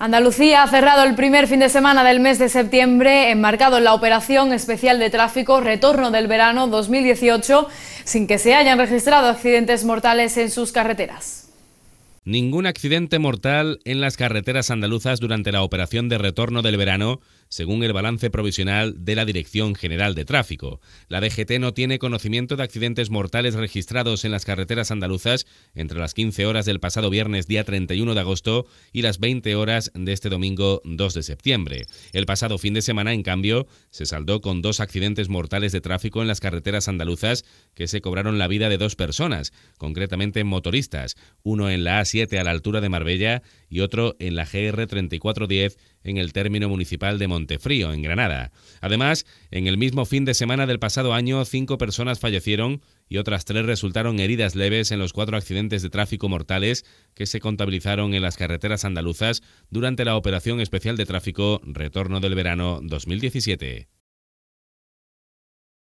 Andalucía ha cerrado el primer fin de semana del mes de septiembre enmarcado en la Operación Especial de Tráfico Retorno del Verano 2018 sin que se hayan registrado accidentes mortales en sus carreteras. Ningún accidente mortal en las carreteras andaluzas durante la operación de retorno del verano, según el balance provisional de la Dirección General de Tráfico. La DGT no tiene conocimiento de accidentes mortales registrados en las carreteras andaluzas entre las 15 horas del pasado viernes día 31 de agosto y las 20 horas de este domingo 2 de septiembre. El pasado fin de semana, en cambio, se saldó con dos accidentes mortales de tráfico en las carreteras andaluzas que se cobraron la vida de dos personas, concretamente motoristas, uno en la Asia a la altura de Marbella y otro en la GR 3410 en el término municipal de Montefrío, en Granada. Además, en el mismo fin de semana del pasado año, cinco personas fallecieron y otras tres resultaron heridas leves en los cuatro accidentes de tráfico mortales que se contabilizaron en las carreteras andaluzas durante la Operación Especial de Tráfico Retorno del Verano 2017.